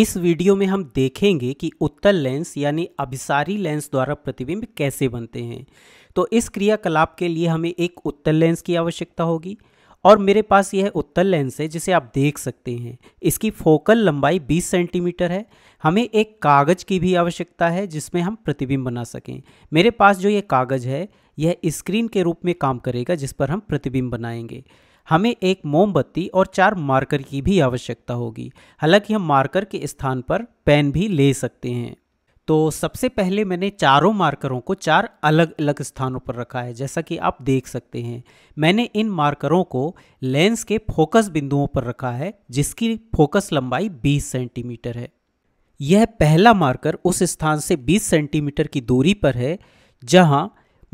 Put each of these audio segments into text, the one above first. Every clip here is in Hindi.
इस वीडियो में हम देखेंगे कि उत्तल लेंस यानी अभिसारी लेंस द्वारा प्रतिबिंब कैसे बनते हैं तो इस क्रियाकलाप के लिए हमें एक उत्तल लेंस की आवश्यकता होगी और मेरे पास यह उत्तल लेंस है जिसे आप देख सकते हैं इसकी फोकल लंबाई 20 सेंटीमीटर है हमें एक कागज़ की भी आवश्यकता है जिसमें हम प्रतिबिंब बना सकें मेरे पास जो ये कागज़ है यह स्क्रीन के रूप में काम करेगा जिस पर हम प्रतिबिंब बनाएंगे हमें एक मोमबत्ती और चार मार्कर की भी आवश्यकता होगी हालांकि हम मार्कर के स्थान पर पेन भी ले सकते हैं तो सबसे पहले मैंने चारों मार्करों को चार अलग अलग स्थानों पर रखा है जैसा कि आप देख सकते हैं मैंने इन मार्करों को लेंस के फोकस बिंदुओं पर रखा है जिसकी फोकस लंबाई 20 सेंटीमीटर है यह पहला मार्कर उस स्थान से 20 सेंटीमीटर की दूरी पर है जहां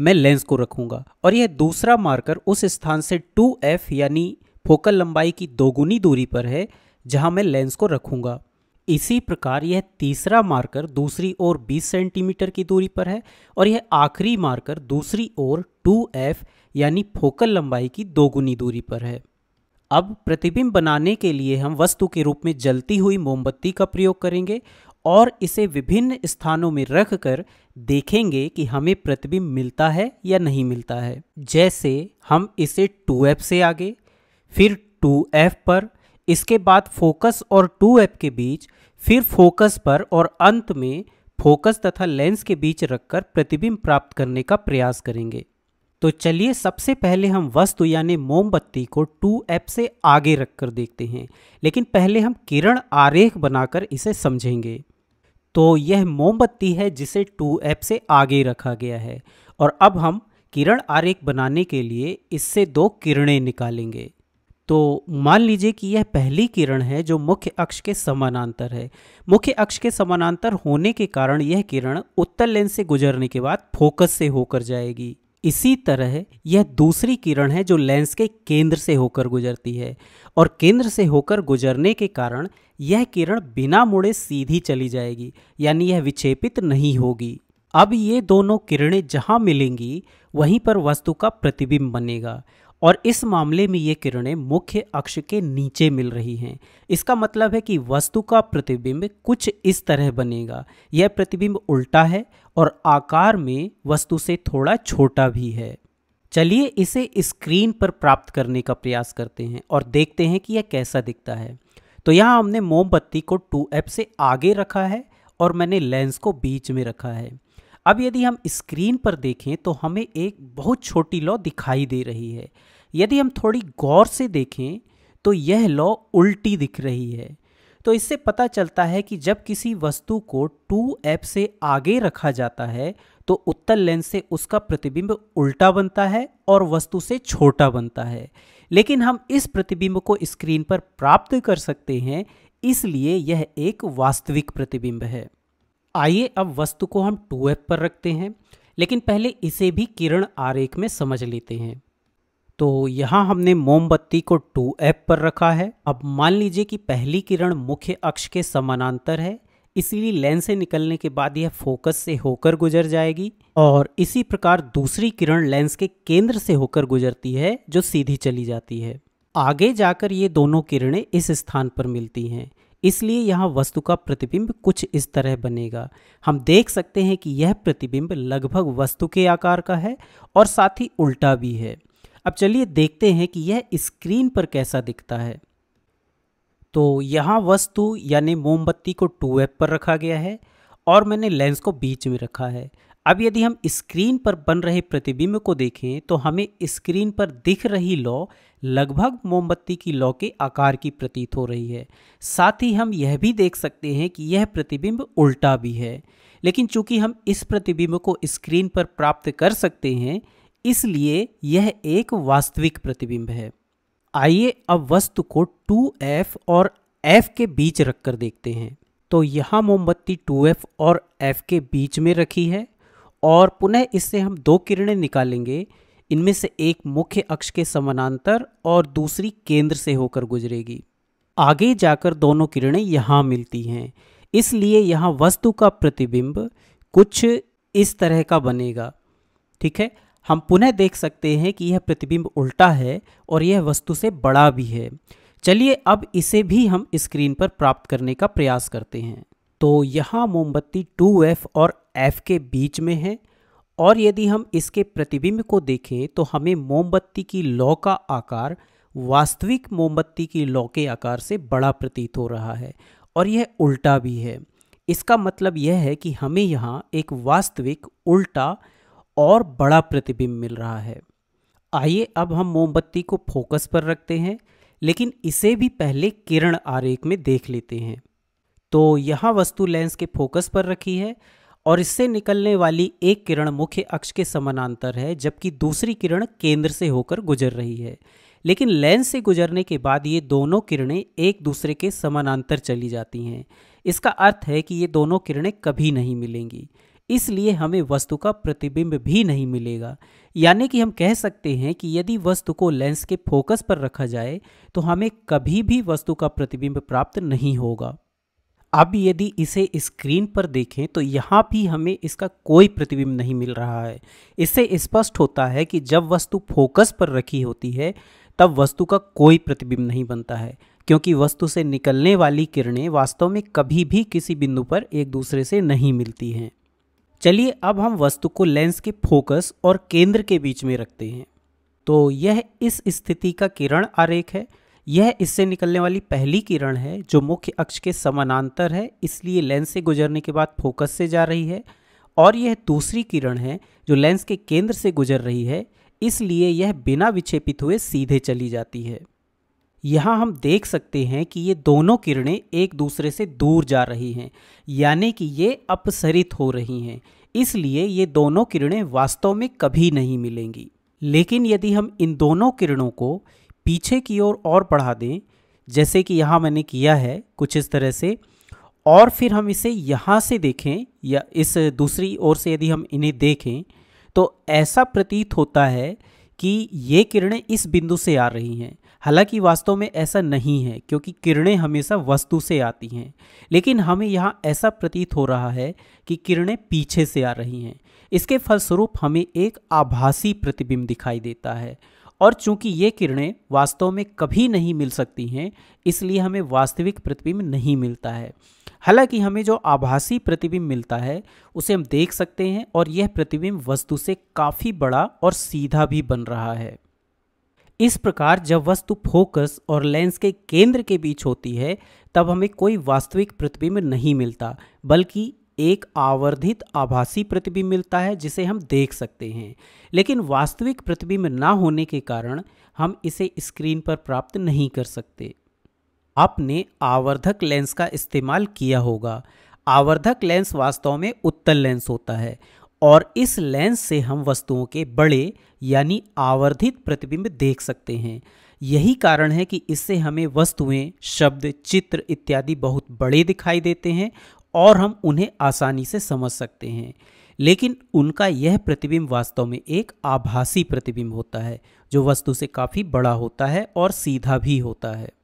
मैं लेंस को रखूँगा और यह दूसरा मार्कर उस स्थान से 2f यानी फोकल लंबाई की दोगुनी दूरी पर है जहाँ मैं लेंस को रखूँगा इसी प्रकार यह तीसरा मार्कर दूसरी ओर 20 सेंटीमीटर की दूरी पर है और यह आखिरी मार्कर दूसरी ओर 2f यानी फोकल लंबाई की दोगुनी दूरी पर है अब प्रतिबिंब बनाने के लिए हम वस्तु के रूप में जलती हुई मोमबत्ती का प्रयोग करेंगे और इसे विभिन्न स्थानों में रखकर देखेंगे कि हमें प्रतिबिंब मिलता है या नहीं मिलता है जैसे हम इसे 2f से आगे फिर 2f पर इसके बाद फोकस और 2f के बीच फिर फोकस पर और अंत में फोकस तथा लेंस के बीच रखकर प्रतिबिंब प्राप्त करने का प्रयास करेंगे तो चलिए सबसे पहले हम वस्तु यानी मोमबत्ती को 2f से आगे रखकर देखते हैं लेकिन पहले हम किरण आरेख बनाकर इसे समझेंगे तो यह मोमबत्ती है जिसे टू एप से आगे रखा गया है और अब हम किरण आरेख बनाने के लिए इससे दो किरणें निकालेंगे तो मान लीजिए कि यह पहली किरण है जो मुख्य अक्ष के समानांतर है मुख्य अक्ष के समानांतर होने के कारण यह किरण उत्तर लेंस से गुजरने के बाद फोकस से होकर जाएगी इसी तरह यह दूसरी किरण है जो लेंस के केंद्र से होकर गुजरती है और केंद्र से होकर गुजरने के कारण यह किरण बिना मुड़े सीधी चली जाएगी यानी यह विक्षेपित नहीं होगी अब ये दोनों किरणें जहाँ मिलेंगी वहीं पर वस्तु का प्रतिबिंब बनेगा और इस मामले में ये किरणें मुख्य अक्ष के नीचे मिल रही हैं इसका मतलब है कि वस्तु का प्रतिबिंब कुछ इस तरह बनेगा यह प्रतिबिंब उल्टा है और आकार में वस्तु से थोड़ा छोटा भी है चलिए इसे स्क्रीन पर प्राप्त करने का प्रयास करते हैं और देखते हैं कि यह कैसा दिखता है तो यहाँ हमने मोमबत्ती को टू एप से आगे रखा है और मैंने लेंस को बीच में रखा है अब यदि हम स्क्रीन पर देखें तो हमें एक बहुत छोटी लॉ दिखाई दे रही है यदि हम थोड़ी गौर से देखें तो यह लॉ उल्टी दिख रही है तो इससे पता चलता है कि जब किसी वस्तु को टू एप से आगे रखा जाता है तो उत्तल लेंस से उसका प्रतिबिंब उल्टा बनता है और वस्तु से छोटा बनता है लेकिन हम इस प्रतिबिंब को स्क्रीन पर प्राप्त कर सकते हैं इसलिए यह एक वास्तविक प्रतिबिंब है आइए अब वस्तु को हम टू पर रखते हैं लेकिन पहले इसे भी किरण आरेख में समझ लेते हैं तो यहाँ हमने मोमबत्ती को 2f पर रखा है अब मान लीजिए कि पहली किरण मुख्य अक्ष के समानांतर है इसलिए लेंस से निकलने के बाद यह फोकस से होकर गुजर जाएगी और इसी प्रकार दूसरी किरण लेंस के केंद्र से होकर गुजरती है जो सीधी चली जाती है आगे जाकर ये दोनों किरणें इस स्थान पर मिलती हैं इसलिए यहाँ वस्तु का प्रतिबिंब कुछ इस तरह बनेगा हम देख सकते हैं कि यह प्रतिबिंब लगभग वस्तु के आकार का है और साथ ही उल्टा भी है अब चलिए देखते हैं कि यह स्क्रीन पर कैसा दिखता है तो यहाँ वस्तु यानी मोमबत्ती को टू एप पर रखा गया है और मैंने लेंस को बीच में रखा है अब यदि हम स्क्रीन पर बन रहे प्रतिबिंब को देखें तो हमें स्क्रीन पर दिख रही लौ लगभग मोमबत्ती की लौ के आकार की प्रतीत हो रही है साथ ही हम यह भी देख सकते हैं कि यह प्रतिबिंब उल्टा भी है लेकिन चूंकि हम इस प्रतिबिंब को स्क्रीन पर प्राप्त कर सकते हैं इसलिए यह एक वास्तविक प्रतिबिंब है आइए अब वस्तु को 2f और f के बीच रखकर देखते हैं तो यहाँ मोमबत्ती 2f और f के बीच में रखी है और पुनः इससे हम दो किरणें निकालेंगे इनमें से एक मुख्य अक्ष के समानांतर और दूसरी केंद्र से होकर गुजरेगी आगे जाकर दोनों किरणें यहाँ मिलती हैं इसलिए यहाँ वस्तु का प्रतिबिंब कुछ इस तरह का बनेगा ठीक है हम पुनः देख सकते हैं कि यह प्रतिबिंब उल्टा है और यह वस्तु से बड़ा भी है चलिए अब इसे भी हम स्क्रीन पर प्राप्त करने का प्रयास करते हैं तो यहाँ मोमबत्ती 2F और F के बीच में है और यदि हम इसके प्रतिबिंब को देखें तो हमें मोमबत्ती की लौ का आकार वास्तविक मोमबत्ती की लौ के आकार से बड़ा प्रतीत हो रहा है और यह उल्टा भी है इसका मतलब यह है कि हमें यहाँ एक वास्तविक उल्टा और बड़ा प्रतिबिंब मिल रहा है आइए अब हम मोमबत्ती को फोकस पर रखते हैं लेकिन इसे भी पहले किरण आरेख में देख लेते हैं तो यहाँ वस्तु लेंस के फोकस पर रखी है और इससे निकलने वाली एक किरण मुख्य अक्ष के समानांतर है जबकि दूसरी किरण केंद्र से होकर गुजर रही है लेकिन लेंस से गुजरने के बाद ये दोनों किरणें एक दूसरे के समानांतर चली जाती हैं इसका अर्थ है कि ये दोनों किरणें कभी नहीं मिलेंगी इसलिए हमें वस्तु का प्रतिबिंब भी नहीं मिलेगा यानी कि हम कह सकते हैं कि यदि वस्तु को लेंस के फोकस पर रखा जाए तो हमें कभी भी वस्तु का प्रतिबिंब प्राप्त नहीं होगा अब यदि इसे स्क्रीन पर देखें तो यहाँ भी हमें इसका कोई प्रतिबिंब नहीं मिल रहा है इससे स्पष्ट होता है कि जब वस्तु फोकस पर रखी होती है तब वस्तु का कोई प्रतिबिंब नहीं बनता है क्योंकि वस्तु से निकलने वाली किरणें वास्तव में कभी भी किसी बिंदु पर एक दूसरे से नहीं मिलती हैं चलिए अब हम वस्तु को लेंस के फोकस और केंद्र के बीच में रखते हैं तो यह इस स्थिति का किरण आरेख है यह इससे निकलने वाली पहली किरण है जो मुख्य अक्ष के समानांतर है इसलिए लेंस से गुजरने के बाद फोकस से जा रही है और यह दूसरी किरण है जो लेंस के केंद्र से गुजर रही है इसलिए यह बिना विक्षेपित हुए सीधे चली जाती है यहाँ हम देख सकते हैं कि ये दोनों किरणें एक दूसरे से दूर जा रही हैं यानी कि ये अपसरित हो रही हैं इसलिए ये दोनों किरणें वास्तव में कभी नहीं मिलेंगी लेकिन यदि हम इन दोनों किरणों को पीछे की ओर और, और बढ़ा दें जैसे कि यहाँ मैंने किया है कुछ इस तरह से और फिर हम इसे यहाँ से देखें या इस दूसरी ओर से यदि हम इन्हें देखें तो ऐसा प्रतीत होता है कि ये किरणें इस बिंदु से आ रही हैं हालांकि वास्तव में ऐसा नहीं है क्योंकि किरणें हमेशा वस्तु से आती हैं लेकिन हमें यहाँ ऐसा प्रतीत हो रहा है कि किरणें पीछे से आ रही हैं इसके फलस्वरूप हमें एक आभासी प्रतिबिंब दिखाई देता है और चूंकि ये किरणें वास्तव में कभी नहीं मिल सकती हैं इसलिए हमें वास्तविक प्रतिबिंब नहीं मिलता है हालांकि हमें जो आभासी प्रतिबिंब मिलता है उसे हम देख सकते हैं और यह प्रतिबिंब वस्तु से काफ़ी बड़ा और सीधा भी बन रहा है इस प्रकार जब वस्तु फोकस और लेंस के केंद्र के बीच होती है तब हमें कोई वास्तविक प्रतिबिंब नहीं मिलता बल्कि एक आवर्धित आभासी प्रतिबिंब मिलता है जिसे हम देख सकते हैं लेकिन वास्तविक प्रतिबिंब ना होने के कारण हम इसे स्क्रीन पर प्राप्त नहीं कर सकते आपने आवर्धक लेंस का इस्तेमाल किया होगा आवर्धक लेंस वास्तव में उत्तल लेंस होता है और इस लेंस से हम वस्तुओं के बड़े यानी आवर्धित प्रतिबिंब देख सकते हैं यही कारण है कि इससे हमें वस्तुएं शब्द चित्र इत्यादि बहुत बड़े दिखाई देते हैं और हम उन्हें आसानी से समझ सकते हैं लेकिन उनका यह प्रतिबिंब वास्तव में एक आभासी प्रतिबिंब होता है जो वस्तु से काफ़ी बड़ा होता है और सीधा भी होता है